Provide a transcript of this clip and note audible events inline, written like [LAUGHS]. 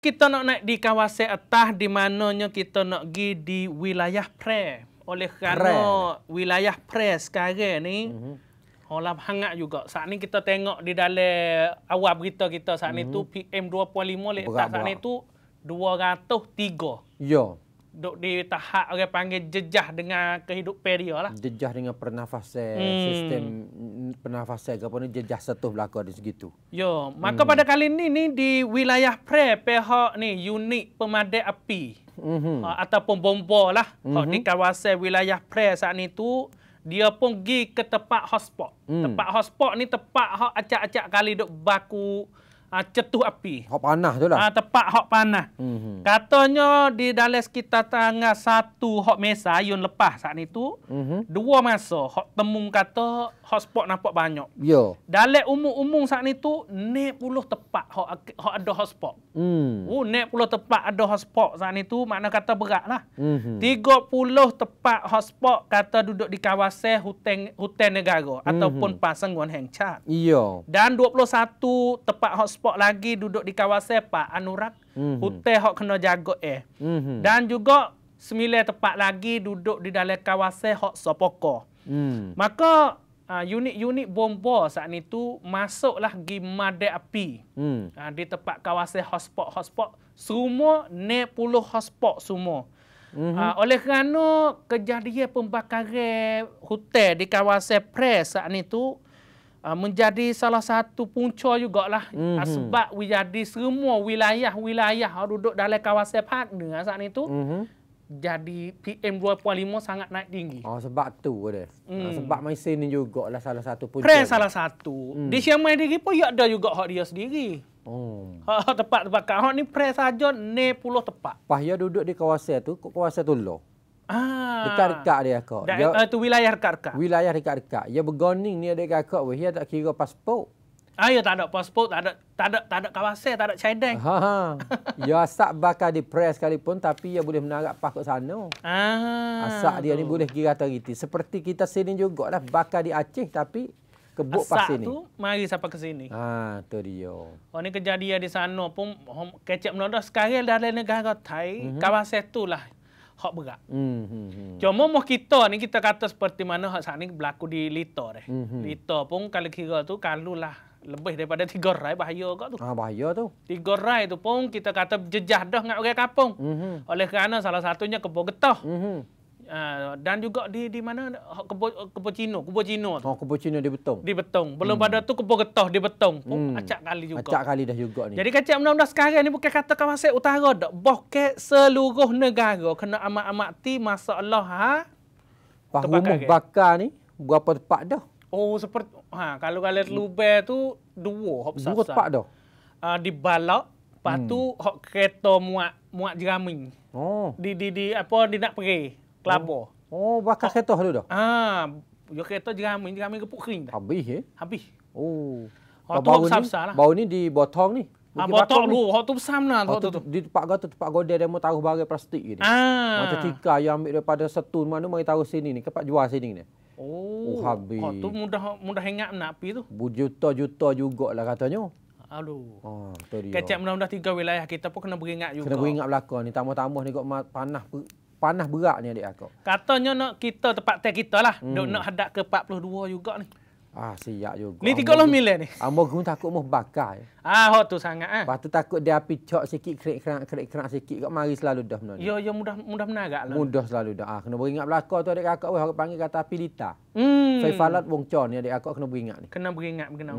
kita nak naik di kawasan atas di mananya kita nak pergi di wilayah pre oleh kerana pre. wilayah pre sekarang ni mm-hmm. Olah hangat juga. Saat ni kita tengok di dalam awal berita kita saat mm-hmm. ni tu PM 2.5 letak saat ni tu 203. Ya duk di tahap orang panggil jejah dengan kehidupan dia lah. Jejah dengan pernafasan hmm. sistem pernafasan ke apa ni jejah setuh berlaku di segitu. Yo, maka hmm. pada kali ni ni di wilayah pre pihak ni unit pemadam api. Mm -hmm. ataupun bomba lah. Mm -hmm. Di mhm. kawasan wilayah pre saat ni tu dia pun pergi ke tempat hotspot. Mm. Tempat hotspot ni tempat hak acak-acak kali duk baku uh, cetuh api. Hok panah tu lah. Uh, ah, tepat hok panah. Mm -hmm. Katanya di dalam sekitar tanggal satu hok mesa yun lepas saat itu. Mm -hmm. Dua masa hok temung kata hok spot nampak banyak. Yo. Ya. Dalam umum-umum saat itu, ni puluh tepat hok, hok ada hok spot. Mm. Uh, ni puluh tepat ada hok spot saat itu, makna kata berat lah. Mhm. Tiga mm puluh -hmm. tepat hok spot kata duduk di kawasan hutan hutan negara mm -hmm. ataupun pasangguan hengcat. Yo. Dan dua puluh satu tepat hotspot spot lagi duduk di kawasan Pak Anurak. Mm-hmm. Hotel hok kena jaga eh. Mm-hmm. Dan juga sembilan tempat lagi duduk di dalam kawasan hok Sopoko. Mm. Maka uh, unit-unit bomba saat itu masuklah di Made Api. Mm. Uh, di tempat kawasan hotspot-hotspot. Semua ne puluh hotspot semua. Mm-hmm. Uh, oleh kerana kejadian pembakaran hotel di kawasan Pres saat itu uh, menjadi salah satu punca juga lah mm -hmm. Ah, sebab jadi semua wilayah-wilayah ah, duduk dalam kawasan park dengan saat itu mm -hmm. jadi PM 2.5 sangat naik tinggi. Oh sebab tu dia. Mm. Sebab mesin ni jugalah salah satu punca. Kren salah satu. Mm. Di Syamai diri pun ada juga hak dia sendiri. Oh. Tepat-tepat. Kak ni pres saja, ni puluh tepat. Pahaya duduk di kawasan tu, kawasan tu loh. Ah. Dekat rekat dia akak. Dia, uh, tu wilayah rekat rekat. Wilayah rekat rekat. Ya bergoning ni ada dekat akak. Ya tak kira pasport. Ah, ya tak ada pasport, tak ada tak ada tak ada kawasan, tak ada cadang. Ha ha. [LAUGHS] ya asak bakal di press sekalipun tapi ya boleh menarik pas kat sana. Ah. Asak dia ni boleh kira teriti. Seperti kita sini juga lah, bakal di Aceh tapi kebuk pas sini. Asak tu mari siapa ke sini. Ha tu dia. Oh ni kejadian di sana pun kecek menodoh sekarang dalam negara Thai, mm -hmm. kawasan itulah hak berat. Hmm, hmm, hmm, Cuma mah kita ni kita kata seperti mana hak saat ni berlaku di Lita deh. Hmm, hmm. Lita pun kalau kira tu kalau lah lebih daripada tiga rai bahaya kat tu. Ah, bahaya tu. Tiga rai tu pun kita kata jejah dah dengan orang kampung. Hmm, hmm. Oleh kerana salah satunya kebo getah. Hmm, hmm. Ah, dan juga di di mana kubur kubur Cina, kubur Cina tu. Oh, kubur Cina di Betong. Di Betong. Belum hmm. pada tu kubur getah di Betong. Pun hmm. acak kali juga. Acak kali dah juga ni. Jadi kacak mudah-mudah sekarang ni bukan kata kawasan utara dak. Bokek seluruh negara kena amat-amat ti masalah ha. Pak bakar ni berapa tempat dah? Oh seperti ha kalau kalau lubang tu dua hop sasa. Dua tempat dah. Uh, di balak lepas hmm. tu hok kereta muat muat jerami. Oh. Di di di apa di nak pergi kelapa. Oh, oh bakar oh. kereta dulu dah. Ah, yo kereta jerami kami gepuk kering dah. Habis eh? Habis. Oh. Hot tu besar lah. Bau ni di botong ni. Ah, botong lu, hot tu besar nah tu Di tempat gua tu tempat godel demo taruh barang plastik gini. Ah. Macam tika yang ambil daripada setun mana mari taruh sini ni, kepak jual sini ni. Oh, oh habis. Oh, tu mudah mudah hengap nak pi tu. Bujuta-juta jugaklah katanya. Aduh. oh, betul dia. Kecek mudah-mudah tiga wilayah kita pun kena beringat juga. Kena beringat belaka ni. Tambah-tambah ni kok panah panas berat ni adik aku. Katanya nak kita tempat tel kita lah. Hmm. Duk nak hadap ke 42 juga ni. Ah siap juga. Ni 30 mil ni. [LAUGHS] Ambo gun takut moh bakar. Eh. Ah hot tu sangat ah. Eh. Patu takut dia api cok sikit kerik kerak kerik kerak sikit kat mari selalu dah benar. Yo yo mudah mudah menarak lah. Mudah selalu dah. Ah kena beringat belaka tu adik aku weh aku panggil kata api lita. Hmm. Saifalat wong con ni adik aku kena beringat ni. Kena beringat berkenaan. Hmm.